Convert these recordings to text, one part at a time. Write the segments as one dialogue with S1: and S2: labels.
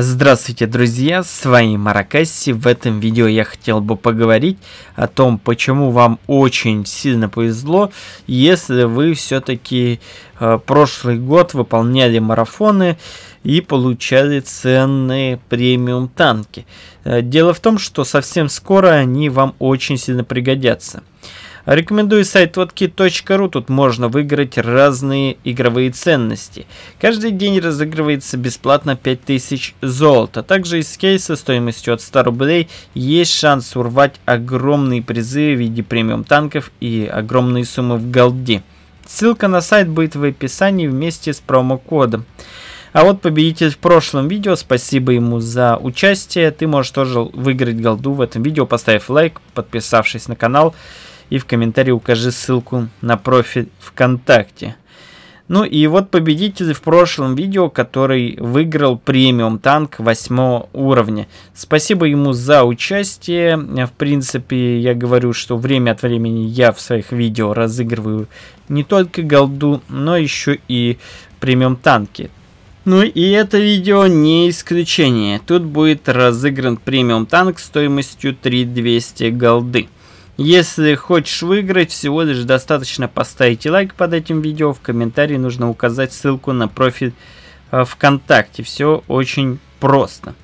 S1: Здравствуйте, друзья, с вами Маракаси. В этом видео я хотел бы поговорить о том, почему вам очень сильно повезло, если вы все-таки э, прошлый год выполняли марафоны и получали ценные премиум танки. Э, дело в том, что совсем скоро они вам очень сильно пригодятся. Рекомендую сайт вотки.ру, тут можно выиграть разные игровые ценности. Каждый день разыгрывается бесплатно 5000 золота. Также из кейса стоимостью от 100 рублей есть шанс урвать огромные призы в виде премиум танков и огромные суммы в голде. Ссылка на сайт будет в описании вместе с промокодом. А вот победитель в прошлом видео, спасибо ему за участие. Ты можешь тоже выиграть голду в этом видео, поставив лайк, подписавшись на канал и в комментарии укажи ссылку на профиль ВКонтакте. Ну и вот победитель в прошлом видео, который выиграл премиум танк 8 уровня. Спасибо ему за участие. В принципе, я говорю, что время от времени я в своих видео разыгрываю не только голду, но еще и премиум танки. Ну и это видео не исключение. Тут будет разыгран премиум танк стоимостью 3200 голды. Если хочешь выиграть, всего лишь достаточно поставить лайк под этим видео. В комментарии нужно указать ссылку на профиль э, ВКонтакте. Все очень просто.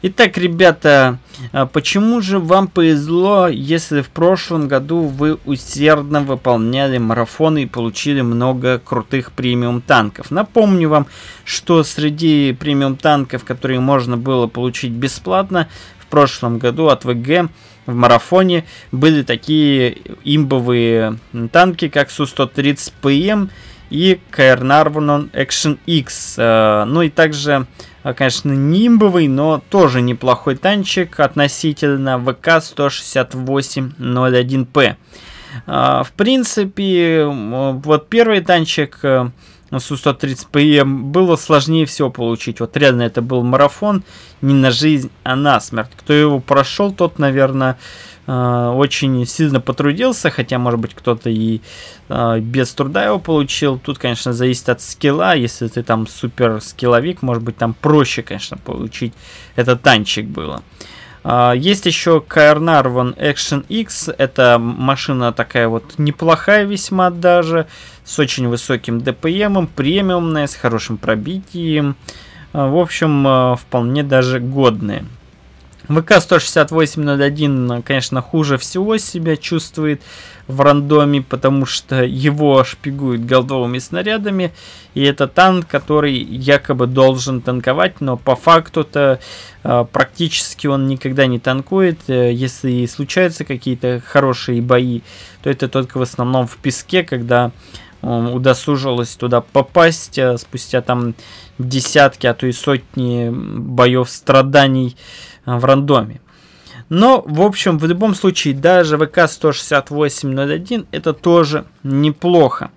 S1: Итак, ребята, а почему же вам повезло, если в прошлом году вы усердно выполняли марафоны и получили много крутых премиум танков? Напомню вам, что среди премиум танков, которые можно было получить бесплатно, в прошлом году от ВГ в марафоне были такие имбовые танки, как Су-130 ПМ эм и Caernarvon Action X. Ну и также, э, конечно, нимбовый, но тоже неплохой танчик относительно ВК-16801П. Э, в принципе, вот первый танчик э, на Су-130ПМ эм было сложнее всего получить. Вот реально это был марафон не на жизнь, а на смерть. Кто его прошел, тот, наверное, э, очень сильно потрудился, хотя, может быть, кто-то и э, без труда его получил. Тут, конечно, зависит от скилла. Если ты там супер скилловик, может быть, там проще, конечно, получить. Это танчик было. А, есть еще Carnarvon Action X. Это машина такая вот неплохая весьма даже, с очень высоким ДПМом, премиумная, с хорошим пробитием. А, в общем, а, вполне даже годная. ВК-16801, конечно, хуже всего себя чувствует в рандоме, потому что его шпигуют голдовыми снарядами, и это танк, который якобы должен танковать, но по факту-то а, практически он никогда не танкует. Э, если и случаются какие-то хорошие бои, то это только в основном в песке, когда удосужилась туда попасть а, спустя там десятки, а то и сотни боев страданий а, в рандоме. Но, в общем, в любом случае, даже ВК-168.01 это тоже неплохо.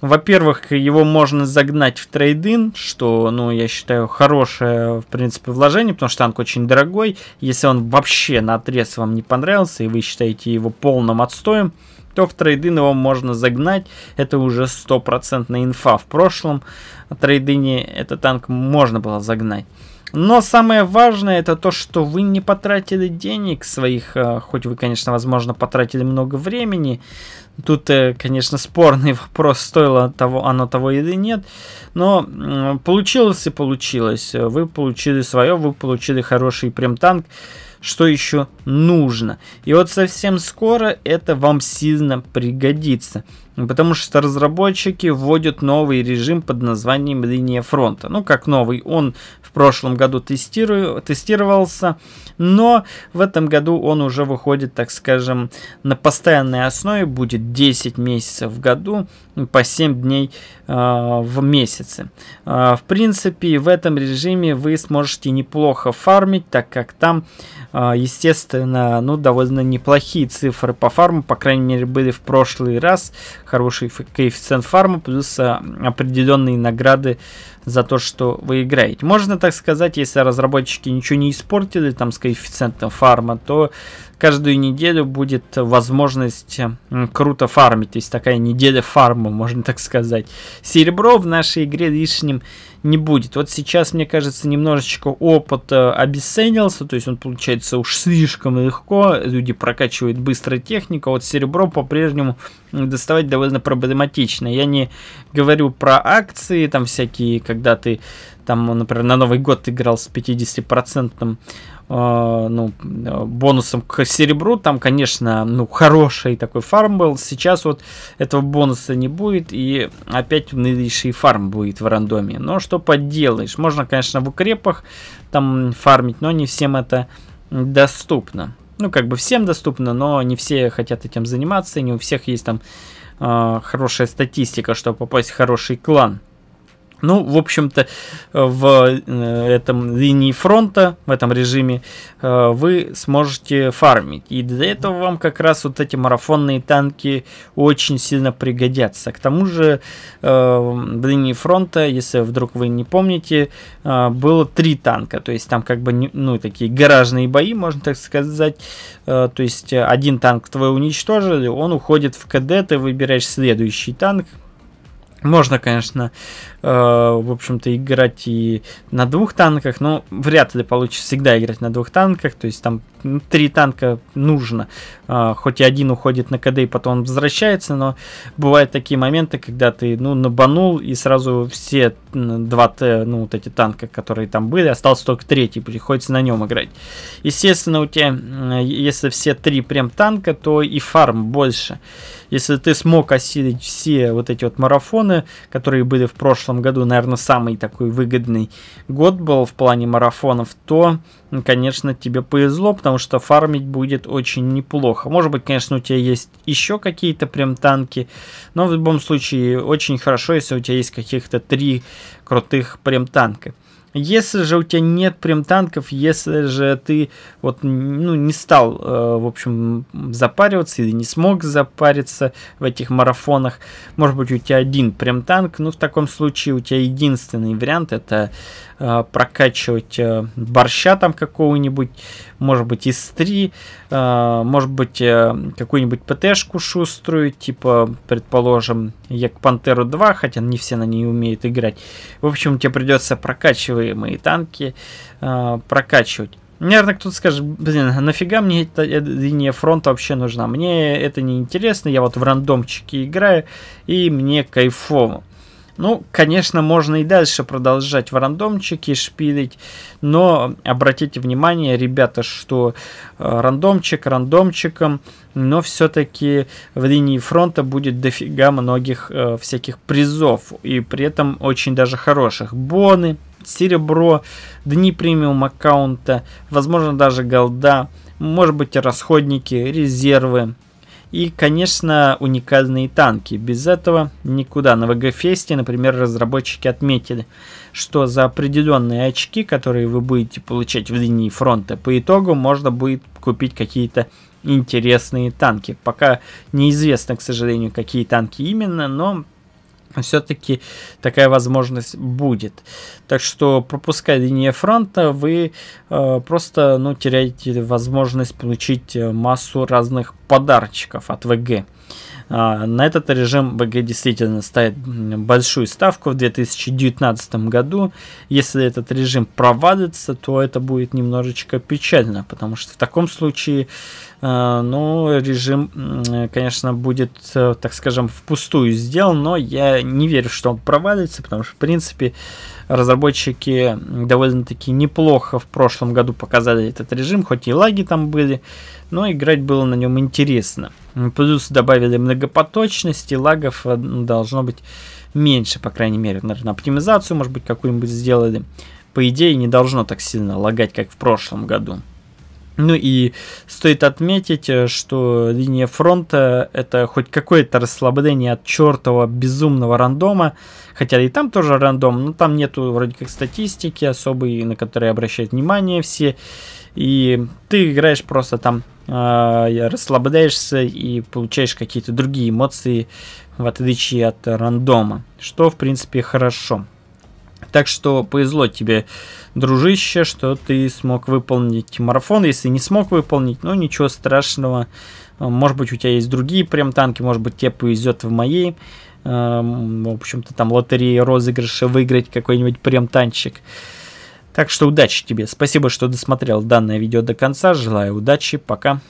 S1: Во-первых, его можно загнать в трейдин, что, ну, я считаю, хорошее, в принципе, вложение, потому что танк очень дорогой. Если он вообще на отрез вам не понравился, и вы считаете его полным отстоем, то в трейдин его можно загнать. Это уже стопроцентная инфа. В прошлом трейдине этот танк можно было загнать. Но самое важное это то, что вы не потратили денег своих, а, хоть вы, конечно, возможно, потратили много времени. Тут, э, конечно, спорный вопрос, стоило того, оно того или нет. Но получилось и получилось. Вы получили свое, вы получили хороший прем-танк что еще нужно. И вот совсем скоро это вам сильно пригодится, потому что разработчики вводят новый режим под названием «Линия фронта». Ну, как новый, он в прошлом году тестирую, тестировался, но в этом году он уже выходит, так скажем, на постоянной основе, будет 10 месяцев в году, по 7 дней э, в месяце. Э, в принципе, в этом режиме вы сможете неплохо фармить, так как там а, естественно, ну, довольно неплохие цифры по фарму, по крайней мере, были в прошлый раз. Хороший коэффициент фарма, плюс а, определенные награды за то, что вы играете. Можно так сказать, если разработчики ничего не испортили там с коэффициентом фарма, то каждую неделю будет возможность круто фармить. То есть такая неделя фарма, можно так сказать. Серебро в нашей игре лишним не будет. Вот сейчас, мне кажется, немножечко опыт обесценился, то есть он получается уж слишком легко, люди прокачивают быстро технику, вот серебро по-прежнему доставать довольно проблематично. Я не говорю про акции, там всякие, когда ты там, например, на Новый год играл с 50-процентным э, ну, бонусом к серебру, там, конечно, ну, хороший такой фарм был. Сейчас вот этого бонуса не будет, и опять нылейший фарм будет в рандоме. Но что что подделаешь. Можно, конечно, в укрепах там фармить, но не всем это доступно. Ну, как бы всем доступно, но не все хотят этим заниматься, и не у всех есть там э, хорошая статистика, чтобы попасть в хороший клан. Ну, в общем-то, в э, этом линии фронта, в этом режиме, э, вы сможете фармить. И для этого вам как раз вот эти марафонные танки очень сильно пригодятся. К тому же, э, в линии фронта, если вдруг вы не помните, было три танка. То есть там как бы, ну, такие гаражные бои, можно так сказать. То есть один танк твой уничтожили, он уходит в КД, ты выбираешь следующий танк, можно, конечно, э, в общем-то, играть и на двух танках, но вряд ли получится всегда играть на двух танках, то есть там ну, три танка нужно. А, хоть и один уходит на КД и потом возвращается, но бывают такие моменты, когда ты, ну, набанул и сразу все два, Т, ну, вот эти танка, которые там были, остался только третий, приходится на нем играть. Естественно, у тебя, если все три прям танка, то и фарм больше. Если ты смог осилить все вот эти вот марафоны, которые были в прошлом году, наверное, самый такой выгодный год был в плане марафонов, то конечно, тебе повезло, потому что фармить будет очень неплохо. Может быть, конечно, у тебя есть еще какие-то прям танки, но в любом случае очень хорошо, если у тебя есть каких-то три крутых прям танка. Если же у тебя нет прям танков, если же ты вот ну, не стал, э, в общем, запариваться или не смог запариться в этих марафонах, может быть, у тебя один прям танк, ну, в таком случае у тебя единственный вариант это э, прокачивать э, борща там какого-нибудь, может быть, из 3, э, может быть, э, какую-нибудь пт-шку шуструю, типа, предположим, як Пантеру 2, хотя не все на ней умеют играть. В общем, тебе придется прокачивать мои танки э, прокачивать. Наверное, кто-то скажет, блин, а нафига мне эта линия фронта вообще нужна? Мне это не интересно, я вот в рандомчике играю, и мне кайфово. Ну, конечно, можно и дальше продолжать в рандомчике шпилить, но обратите внимание, ребята, что э, рандомчик рандомчиком, но все-таки в линии фронта будет дофига многих э, всяких призов, и при этом очень даже хороших. Боны, серебро, дни премиум аккаунта, возможно даже голда, может быть расходники, резервы, и, конечно, уникальные танки. Без этого никуда. На вг например, разработчики отметили, что за определенные очки, которые вы будете получать в линии фронта, по итогу можно будет купить какие-то интересные танки. Пока неизвестно, к сожалению, какие танки именно, но все-таки такая возможность будет. Так что пропуская линии фронта, вы э, просто ну, теряете возможность получить э, массу разных подарочков от ВГ. А, на этот режим ВГ действительно ставит большую ставку в 2019 году. Если этот режим провалится, то это будет немножечко печально, потому что в таком случае а, ну, режим, конечно, будет, э, так скажем, впустую сделан, но я не верю, что он провалится, потому что, в принципе, разработчики довольно-таки неплохо в прошлом году показали этот режим, хоть и лаги там были, но играть было на нем интересно. Плюс добавили многопоточности, лагов э, ну, должно быть меньше, по крайней мере. Наверное, оптимизацию, может быть, какую-нибудь сделали. По идее, не должно так сильно лагать, как в прошлом году. Ну и стоит отметить, э, что линия фронта это хоть какое-то расслабление от чертового безумного рандома, хотя и там тоже рандом, но там нету вроде как статистики особой, на которые обращают внимание все, и ты играешь просто там а, расслабляешься и получаешь какие-то другие эмоции, в отличие от рандома, что, в принципе, хорошо. Так что повезло тебе, дружище, что ты смог выполнить марафон. Если не смог выполнить, ну ничего страшного. А, может быть, у тебя есть другие прям танки, может быть, тебе повезет в моей. А, в общем-то, там лотереи розыгрыши выиграть какой-нибудь прям танчик. Так что удачи тебе. Спасибо, что досмотрел данное видео до конца. Желаю удачи. Пока.